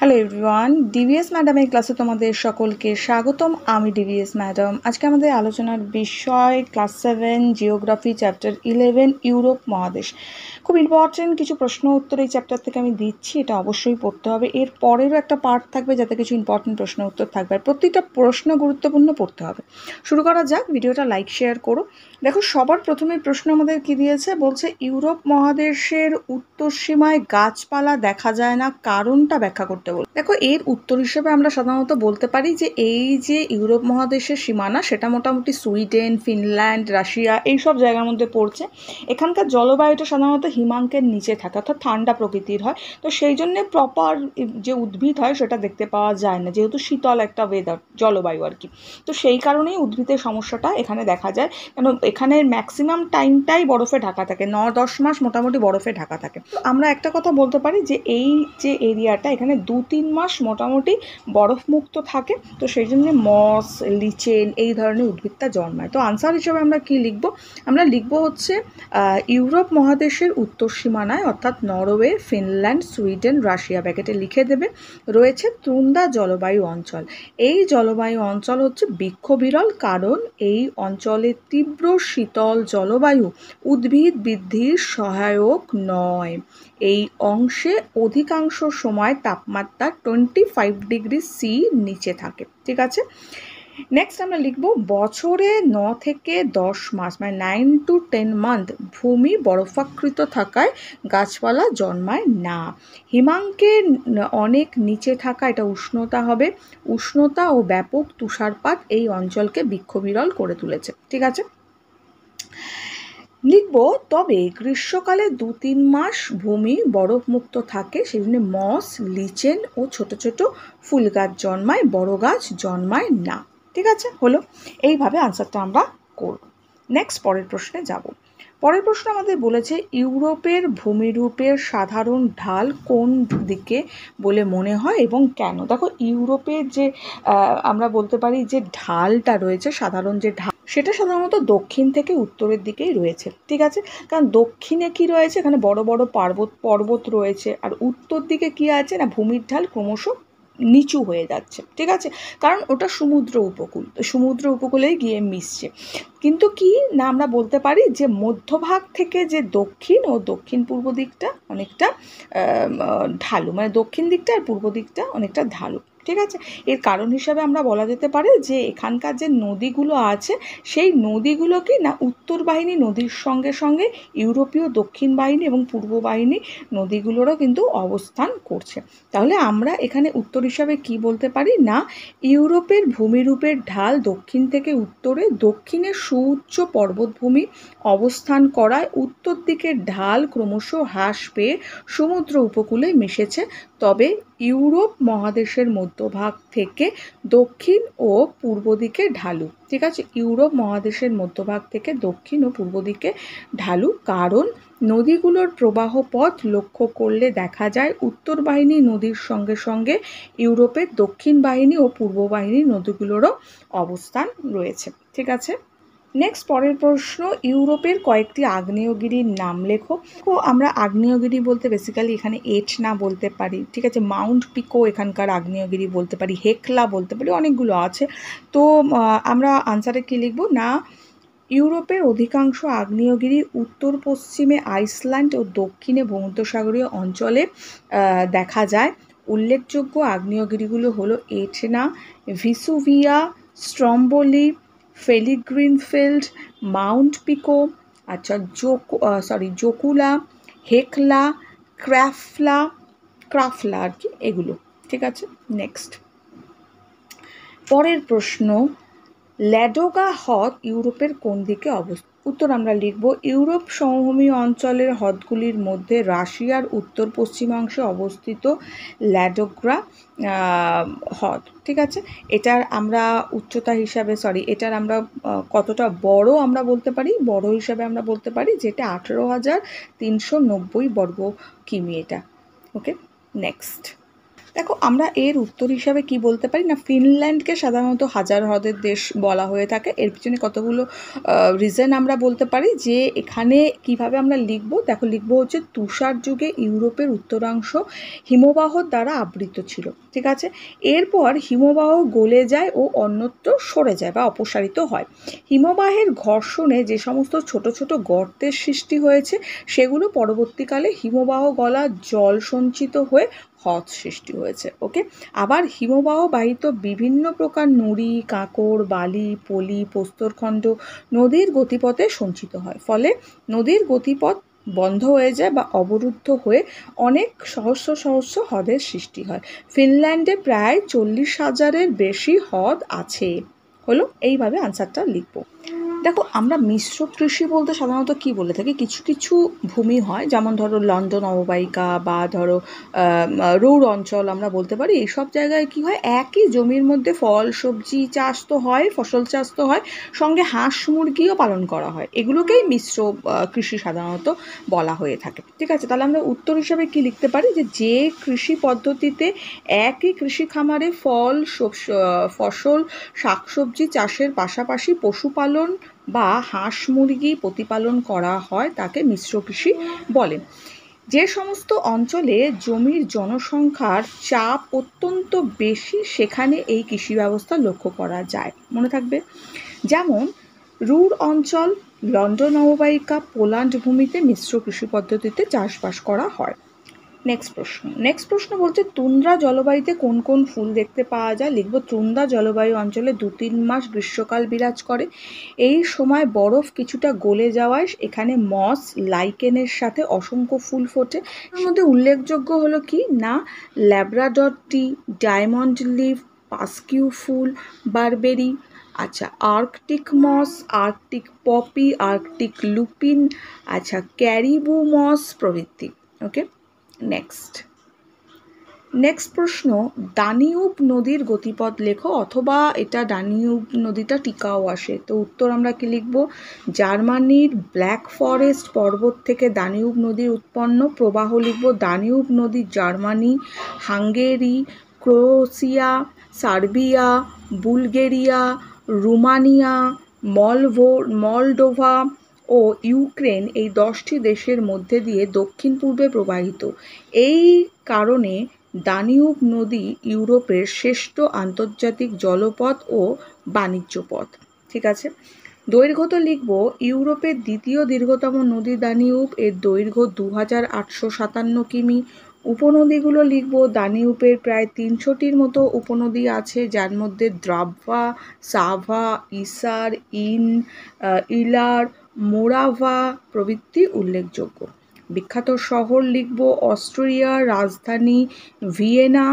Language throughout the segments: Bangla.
হ্যালো এভরিওয়ান ডিভিএস ম্যাডামের ক্লাসে তোমাদের সকলকে স্বাগতম আমি ডিভিএস ম্যাডাম আজকে আমাদের আলোচনার বিষয় class seven geography chapter eleven Europe মহাদেশ খুব ইম্পর্টেন্ট কিছু প্রশ্ন উত্তর এই চ্যাপ্টার থেকে আমি দিচ্ছি এটা অবশ্যই পড়তে হবে এর পরেরও একটা পার্ট থাকবে যাতে কিছু ইম্পর্টেন্ট প্রশ্ন উত্তর থাকবে আর প্রত্যেকটা প্রশ্ন গুরুত্বপূর্ণ পড়তে হবে শুরু করা যাক ভিডিওটা লাইক শেয়ার করো দেখো সবার প্রথমে প্রশ্ন আমাদের কি দিয়েছে বলছে ইউরোপ মহাদেশের উত্তর সীমায় গাছপালা দেখা যায় না কারণটা ব্যাখ্যা করতে কমফোর্টেবল দেখো এর উত্তর হিসেবে আমরা সাধারণত বলতে পারি যে এই যে ইউরোপ মহাদেশের সীমানা সেটা মোটামুটি সুইডেন ফিনল্যান্ড রাশিয়া এই সব জায়গার মধ্যে পড়ছে এখানকার জলবায়ুটা সাধারণত হিমাঙ্কের নিচে থাকে অর্থাৎ ঠান্ডা প্রকৃতির হয় তো সেই জন্যে প্রপার যে উদ্ভিদ হয় সেটা দেখতে পাওয়া যায় না যেহেতু শীতল একটা ওয়েদার জলবায়ু আর কি তো সেই কারণেই উদ্ভিদের সমস্যাটা এখানে দেখা যায় কেন এখানের ম্যাক্সিমাম টাইমটাই বরফে ঢাকা থাকে ন দশ মাস মোটামুটি বরফে ঢাকা থাকে আমরা একটা কথা বলতে পারি যে এই যে এরিয়াটা এখানে দু দু তিন মাস মোটামুটি বরফমুক্ত থাকে তো সেই জন্য মস লিচেন এই ধরনের উদ্ভিদটা জন্মায় তো আনসার হিসেবে আমরা কি লিখব আমরা লিখব হচ্ছে ইউরোপ মহাদেশের উত্তর সীমানায় অর্থাৎ নরওয়ে ফিনল্যান্ড সুইডেন রাশিয়া ব্যাকেটে লিখে দেবে রয়েছে তুন্দা জলবায়ু অঞ্চল এই জলবায়ু অঞ্চল হচ্ছে বৃক্ষ বিরল কারণ এই অঞ্চলে তীব্র শীতল জলবায়ু উদ্ভিদ বৃদ্ধির সহায়ক নয় এই অংশে অধিকাংশ সময় তাপমাত্রা টোয়েন্টি ফাইভ ডিগ্রি সি নিচে থাকে ঠিক আছে নেক্সট আমরা লিখব বছরে ন থেকে দশ মাস মানে নাইন টু টেন মান্থ ভূমি বরফাকৃত থাকায় গাছপালা জন্মায় না হিমাঙ্কে অনেক নিচে থাকা এটা উষ্ণতা হবে উষ্ণতা ও ব্যাপক তুষারপাত এই অঞ্চলকে বৃক্ষবিরল করে তুলেছে ঠিক আছে লিখব তবে গ্রীষ্মকালে দু তিন মাস ভূমি বরফমুক্ত থাকে সেজন্য মস লিচেন ও ছোট ছোট ফুল গাছ জন্মায় বড় গাছ জন্মায় না ঠিক আছে হলো এইভাবে আনসারটা আমরা করব নেক্সট পরের প্রশ্নে যাব পরের প্রশ্ন আমাদের বলেছে ইউরোপের ভূমিরূপের সাধারণ ঢাল কোন দিকে বলে মনে হয় এবং কেন দেখো ইউরোপের যে আমরা বলতে পারি যে ঢালটা রয়েছে সাধারণ যে ঢাল সেটা সাধারণত দক্ষিণ থেকে উত্তরের দিকেই রয়েছে ঠিক আছে কারণ দক্ষিণে কি রয়েছে এখানে বড় বড় পার্বত পর্বত রয়েছে আর উত্তর দিকে কি আছে না ভূমির ঢাল ক্রমশ নিচু হয়ে যাচ্ছে ঠিক আছে কারণ ওটা সমুদ্র উপকূল তো সমুদ্র উপকূলেই গিয়ে মিশছে কিন্তু কি না আমরা বলতে পারি যে মধ্যভাগ থেকে যে দক্ষিণ ও দক্ষিণ পূর্ব দিকটা অনেকটা ঢালু মানে দক্ষিণ দিকটা আর পূর্ব দিকটা অনেকটা ঢালু ঠিক আছে এর কারণ হিসাবে আমরা বলা যেতে পারে যে এখানকার যে নদীগুলো আছে সেই নদীগুলো কি না উত্তর বাহিনী নদীর সঙ্গে সঙ্গে ইউরোপীয় দক্ষিণ বাহিনী এবং পূর্ব বাহিনী নদীগুলোরও কিন্তু অবস্থান করছে তাহলে আমরা এখানে উত্তর হিসাবে কি বলতে পারি না ইউরোপের ভূমিরূপের ঢাল দক্ষিণ থেকে উত্তরে দক্ষিণে সুউচ্চ পর্বতভূমি অবস্থান করায় উত্তর দিকের ঢাল ক্রমশ হ্রাস পেয়ে সমুদ্র উপকূলে মিশেছে তবে ইউরোপ মহাদেশের মধ্যভাগ থেকে দক্ষিণ ও পূর্ব দিকে ঢালু ঠিক আছে ইউরোপ মহাদেশের মধ্যভাগ থেকে দক্ষিণ ও পূর্ব দিকে ঢালু কারণ নদীগুলোর প্রবাহ পথ লক্ষ্য করলে দেখা যায় উত্তর বাহিনী নদীর সঙ্গে সঙ্গে ইউরোপের দক্ষিণ বাহিনী ও পূর্ব বাহিনী নদীগুলোরও অবস্থান রয়েছে ঠিক আছে নেক্সট পরের প্রশ্ন ইউরোপের কয়েকটি আগ্নেয়গিরির নাম লেখো ও আমরা আগ্নেয়গিরি বলতে বেসিক্যালি এখানে না বলতে পারি ঠিক আছে মাউন্ট পিকো এখানকার আগ্নেয়গিরি বলতে পারি হেকলা বলতে পারি অনেকগুলো আছে তো আমরা আনসারে কী লিখবো না ইউরোপের অধিকাংশ আগ্নেয়গিরি উত্তর পশ্চিমে আইসল্যান্ড ও দক্ষিণে ভৌমসাগরীয় অঞ্চলে দেখা যায় উল্লেখযোগ্য আগ্নেয়গিরিগুলো হলো এটনা ভিসুভিয়া স্ট্রম্বলি ফেলি গ্রিনফিল্ড মাউন্ট পিকো আচ্ছা জোকু সরি জোকুলা হেকলা ক্র্যাফলা ক্রাফলা আর কি এগুলো ঠিক আছে নেক্সট পরের প্রশ্ন ল্যাডোগা হ্রদ ইউরোপের কোন দিকে অবস্থিত উত্তর আমরা লিখব ইউরোপ সমভূমি অঞ্চলের হ্রদগুলির মধ্যে রাশিয়ার উত্তর পশ্চিমাংশে অবস্থিত ল্যাডোগ্রা হ্রদ ঠিক আছে এটার আমরা উচ্চতা হিসাবে সরি এটার আমরা কতটা বড় আমরা বলতে পারি বড় হিসাবে আমরা বলতে পারি যেটা আঠেরো হাজার তিনশো নব্বই বর্গ কিমি এটা ওকে নেক্সট দেখো আমরা এর উত্তর হিসাবে কি বলতে পারি না ফিনল্যান্ডকে সাধারণত হাজার হ্রদের দেশ বলা হয়ে থাকে এর পিছনে কতগুলো রিজন আমরা বলতে পারি যে এখানে কিভাবে আমরা লিখব দেখো লিখব হচ্ছে তুষার যুগে ইউরোপের উত্তরাংশ হিমবাহ দ্বারা আবৃত ছিল ঠিক আছে এরপর হিমবাহ গলে যায় ও অন্যত্র সরে যায় বা অপসারিত হয় হিমবাহের ঘর্ষণে যে সমস্ত ছোট ছোট গর্তের সৃষ্টি হয়েছে সেগুলো পরবর্তীকালে হিমবাহ গলা জল সঞ্চিত হয়ে হ্রদ সৃষ্টি হয়েছে ওকে আবার হিমবাহ বাহিত বিভিন্ন প্রকার নুড়ি কাঁকড় বালি পলি প্রস্তরখণ্ড নদীর গতিপথে সঞ্চিত হয় ফলে নদীর গতিপথ বন্ধ হয়ে যায় বা অবরুদ্ধ হয়ে অনেক সহস্র সহস্র হ্রদের সৃষ্টি হয় ফিনল্যান্ডে প্রায় চল্লিশ হাজারের বেশি হ্রদ আছে হলো এইভাবে আনসারটা লিখব দেখো আমরা মিশ্র কৃষি বলতে সাধারণত কি বলে থাকি কিছু কিছু ভূমি হয় যেমন ধরো লন্ডন অববাহিকা বা ধরো রৌর অঞ্চল আমরা বলতে পারি এইসব জায়গায় কি হয় একই জমির মধ্যে ফল সবজি চাষ তো হয় ফসল চাষ তো হয় সঙ্গে হাঁস মুরগিও পালন করা হয় এগুলোকেই মিশ্র কৃষি সাধারণত বলা হয়ে থাকে ঠিক আছে তাহলে আমরা উত্তর হিসাবে কি লিখতে পারি যে যে কৃষি পদ্ধতিতে একই কৃষি খামারে ফল ফসল শাকসবজি সবজি চাষের পাশাপাশি পশুপালন বা হাঁস মুরগি প্রতিপালন করা হয় তাকে মিশ্র কৃষি বলে যে সমস্ত অঞ্চলে জমির জনসংখ্যার চাপ অত্যন্ত বেশি সেখানে এই কৃষি ব্যবস্থা লক্ষ্য করা যায় মনে থাকবে যেমন রুর অঞ্চল লন্ডন অববাহিকা পোল্যান্ড ভূমিতে মিশ্র কৃষি পদ্ধতিতে চাষবাস করা হয় নেক্সট প্রশ্ন নেক্সট প্রশ্ন বলছে তুন্দ্রা জলবায়ুতে কোন কোন ফুল দেখতে পাওয়া যায় লিখব তুন্দ্রা জলবায়ু অঞ্চলে দু তিন মাস গ্রীষ্মকাল বিরাজ করে এই সময় বরফ কিছুটা গলে যাওয়ায় এখানে মস লাইকেনের সাথে অসংখ্য ফুল ফোটে এর মধ্যে উল্লেখযোগ্য হলো কি না Labrador tea tea diamond leaf pasque ফুল বারবেরি আচ্ছা Arctic moss Arctic poppy Arctic lupine আচ্ছা ক্যারিবু মস প্রভৃতি ওকে নেক্সট নেক্সট প্রশ্ন দানিউব নদীর গতিপথ লেখো অথবা এটা দানিউব নদীটা টিকাও আসে তো উত্তর আমরা কি লিখব জার্মানির ব্ল্যাক ফরেস্ট পর্বত থেকে দানিউব নদীর উৎপন্ন প্রবাহ লিখব দানিউব নদী Germany Hungary Croatia Serbia Bulgaria Romania মলভো মলডোভা ও ইউক্রেন এই দশটি দেশের মধ্যে দিয়ে দক্ষিণ পূর্বে প্রবাহিত এই কারণে দানিউব নদী ইউরোপের শ্রেষ্ঠ আন্তর্জাতিক জলপথ ও বাণিজ্য পথ ঠিক আছে দৈর্ঘ্য তো লিখব ইউরোপের দ্বিতীয় দীর্ঘতম নদী দানিউব এর দৈর্ঘ্য দু হাজার আটশো সাতান্ন কিমি উপনদীগুলো লিখব দানিউপের প্রায় তিনশোটির মতো উপনদী আছে যার মধ্যে দ্রাভা সাভা ইসার ইন ইলার মোরাভা প্রভৃতি উল্লেখযোগ্য বিখ্যাত শহর লিখব অস্ট্রিয়ার রাজধানী ভিয়েনা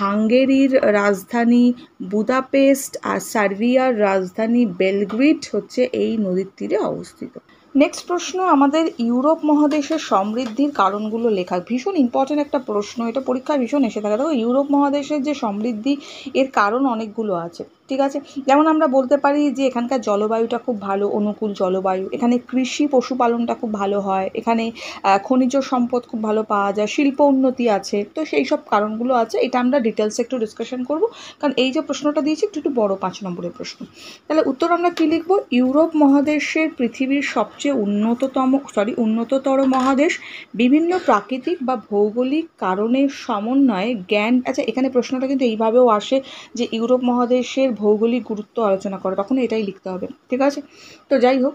হাঙ্গেরির রাজধানী বুদাপেস্ট আর সার্বিয়ার রাজধানী বেলগ্রিড হচ্ছে এই নদীর তীরে অবস্থিত নেক্সট প্রশ্ন আমাদের ইউরোপ মহাদেশের সমৃদ্ধির কারণগুলো লেখা ভীষণ ইম্পর্টেন্ট একটা প্রশ্ন এটা পরীক্ষায় ভীষণ এসে থাকে দেখো ইউরোপ মহাদেশের যে সমৃদ্ধি এর কারণ অনেকগুলো আছে ঠিক আছে যেমন আমরা বলতে পারি যে এখানকার জলবায়ুটা খুব ভালো অনুকূল জলবায়ু এখানে কৃষি পশুপালনটা খুব ভালো হয় এখানে খনিজ সম্পদ খুব ভালো পাওয়া যায় শিল্প উন্নতি আছে তো সেই সব কারণগুলো আছে এটা আমরা ডিটেলসে একটু ডিসকাশন করব কারণ এই যে প্রশ্নটা দিয়েছি একটু একটু বড়ো পাঁচ নম্বরের প্রশ্ন তাহলে উত্তর আমরা কী লিখবো ইউরোপ মহাদেশের পৃথিবীর সবচেয়ে উন্নততম সরি উন্নততর মহাদেশ বিভিন্ন প্রাকৃতিক বা ভৌগোলিক কারণের সমন্বয়ে জ্ঞান আচ্ছা এখানে প্রশ্নটা কিন্তু এইভাবেও আসে যে ইউরোপ মহাদেশের ভৌগোলিক গুরুত্ব আলোচনা করে তখন এটাই লিখতে হবে ঠিক আছে তো যাই হোক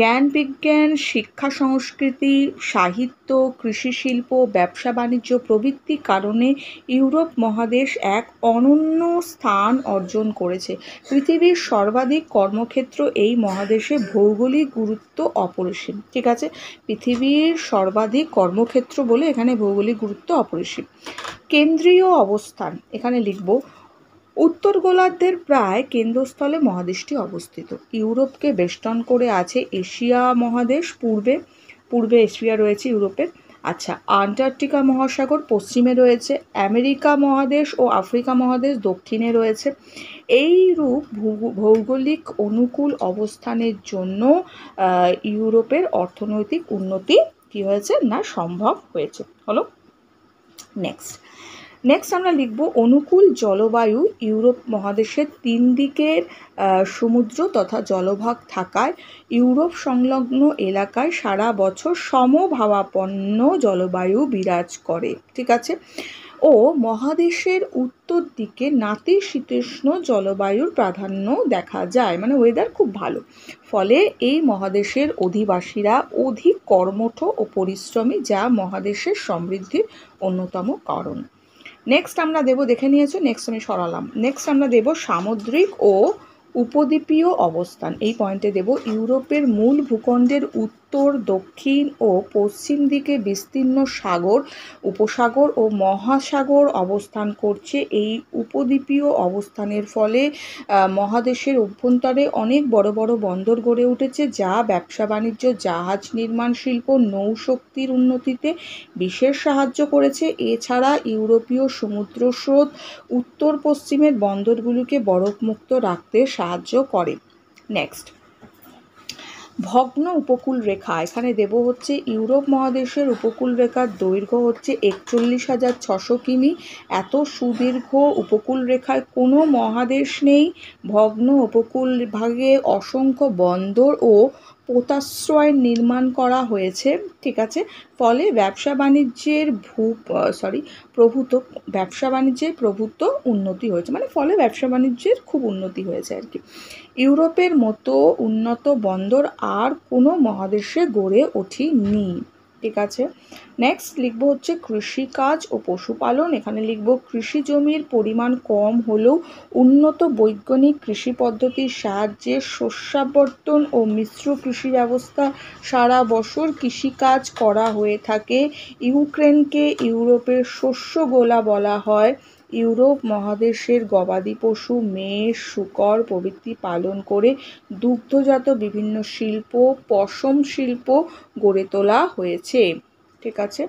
জ্ঞান বিজ্ঞান শিক্ষা সংস্কৃতি সাহিত্য কৃষি শিল্প ব্যবসা বাণিজ্য প্রভৃতি কারণে ইউরোপ মহাদেশ এক অনন্য স্থান অর্জন করেছে পৃথিবীর সর্বাধিক কর্মক্ষেত্র এই মহাদেশে ভৌগোলিক গুরুত্ব অপরিসীম ঠিক আছে পৃথিবীর সর্বাধিক কর্মক্ষেত্র বলে এখানে ভৌগোলিক গুরুত্ব অপরিসীম কেন্দ্রীয় অবস্থান এখানে লিখব উত্তর গোলার্ধের প্রায় কেন্দ্রস্থলে মহাদেশটি অবস্থিত ইউরোপকে বেষ্টন করে আছে এশিয়া মহাদেশ পূর্বে পূর্বে এশিয়া রয়েছে ইউরোপের আচ্ছা আন্টার্কটিকা মহাসাগর পশ্চিমে রয়েছে আমেরিকা মহাদেশ ও আফ্রিকা মহাদেশ দক্ষিণে রয়েছে এই রূপ ভৌগোলিক অনুকূল অবস্থানের জন্য ইউরোপের অর্থনৈতিক উন্নতি কী হয়েছে না সম্ভব হয়েছে হলো নেক্সট নেক্সট আমরা লিখব অনুকূল জলবায়ু ইউরোপ মহাদেশের তিন দিকের সমুদ্র তথা জলভাগ থাকায় ইউরোপ সংলগ্ন এলাকায় সারা বছর সমভাবাপন্ন জলবায়ু বিরাজ করে ঠিক আছে ও মহাদেশের উত্তর দিকে নাতিশীতোষ্ণ জলবায়ুর প্রাধান্য দেখা যায় মানে ওয়েদার খুব ভালো ফলে এই মহাদেশের অধিবাসীরা অধিক কর্মঠ ও পরিশ্রমী যা মহাদেশের সমৃদ্ধির অন্যতম কারণ নেক্সট আমরা দেব দেখে নিয়েছো নেক্সট আমি সরালাম নেক্সট আমরা দেব সামুদ্রিক ও উপদ্বীপীয় অবস্থান এই পয়েন্টে দেব ইউরোপের মূল ভূখণ্ডের উত্তর উত্তর দক্ষিণ ও পশ্চিম দিকে বিস্তীর্ণ সাগর উপসাগর ও মহাসাগর অবস্থান করছে এই উপদ্বীপীয় অবস্থানের ফলে মহাদেশের অভ্যন্তরে অনেক বড় বড় বন্দর গড়ে উঠেছে যা ব্যবসা বাণিজ্য জাহাজ নির্মাণ শিল্প নৌশক্তির উন্নতিতে বিশেষ সাহায্য করেছে এছাড়া ইউরোপীয় সমুদ্র স্রোত উত্তর পশ্চিমের বন্দরগুলিকে বরফমুক্ত রাখতে সাহায্য করে নেক্সট ভগ্ন উপকূল রেখা এখানে দেব হচ্ছে ইউরোপ মহাদেশের উপকূল রেখার দৈর্ঘ্য হচ্ছে একচল্লিশ হাজার ছশো কিমি এত সুদীর্ঘ উপকূল রেখায় কোনো মহাদেশ নেই ভগ্ন উপকূল ভাগে অসংখ্য বন্দর ও পোতাশ্রয় নির্মাণ করা হয়েছে ঠিক আছে ফলে ব্যবসা বাণিজ্যের ভূ সরি প্রভূত ব্যবসা বাণিজ্যের প্রভূত উন্নতি হয়েছে মানে ফলে ব্যবসা বাণিজ্যের খুব উন্নতি হয়েছে আর কি ইউরোপের মতো উন্নত বন্দর আর কোনো মহাদেশে গড়ে ওঠেনি ঠিক আছে নেক্সট লিখব হচ্ছে কৃষিকাজ ও পশুপালন এখানে লিখব কৃষি জমির পরিমাণ কম হলেও উন্নত বৈজ্ঞানিক কৃষি পদ্ধতির সাহায্যে শস্যাবর্তন ও মিশ্র কৃষি ব্যবস্থা সারা বছর কৃষিকাজ করা হয়ে থাকে ইউক্রেনকে ইউরোপের শস্য গোলা বলা হয় ইউরোপ মহাদেশের গবাদি পশু মেষ শূকর প্রভৃতি পালন করে দুগ্ধজাত বিভিন্ন শিল্প পশম শিল্প গড়ে তোলা হয়েছে ঠিক আছে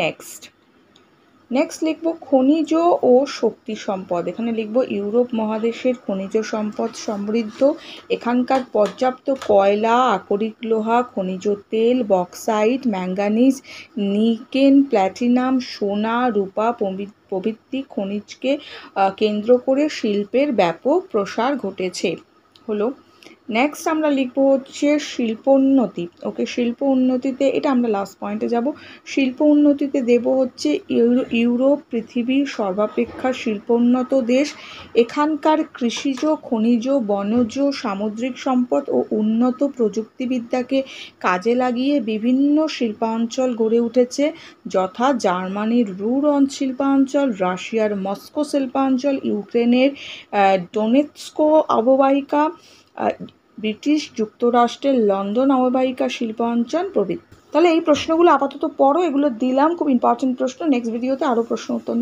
নেক্সট নেক্সট লিখব খনিজ ও শক্তি সম্পদ এখানে লিখব ইউরোপ মহাদেশের খনিজ সম্পদ সমৃদ্ধ এখানকার পর্যাপ্ত কয়লা আকরিক লোহা খনিজ তেল বক্সাইট ম্যাঙ্গানিজ নিকেন প্ল্যাটিনাম সোনা রূপা প্রভৃতি খনিজকে কেন্দ্র করে শিল্পের ব্যাপক প্রসার ঘটেছে হলো নেক্সট আমরা লিখবো হচ্ছে শিল্প উন্নতি ওকে শিল্প উন্নতিতে এটা আমরা লাস্ট পয়েন্টে যাব শিল্প উন্নতিতে দেব হচ্ছে ইউরোপ পৃথিবীর সর্বাপেক্ষা শিল্পোন্নত দেশ এখানকার কৃষিজ খনিজ বনজ সামুদ্রিক সম্পদ ও উন্নত প্রযুক্তিবিদ্যাকে কাজে লাগিয়ে বিভিন্ন শিল্পাঞ্চল গড়ে উঠেছে যথা জার্মানির রুর শিল্পাঞ্চল রাশিয়ার মস্কো শিল্পাঞ্চল ইউক্রেনের ডোনেৎস্কো অববাহিকা ব্রিটিশ যুক্তরাষ্ট্রের লন্ডন অববাহিকা শিল্পাঞ্চল প্রভৃতি তাহলে এই প্রশ্নগুলো আপাতত পড়ো এগুলো দিলাম খুব ইম্পর্টেন্ট প্রশ্ন নেক্সট ভিডিওতে আরও প্রশ্ন উত্তর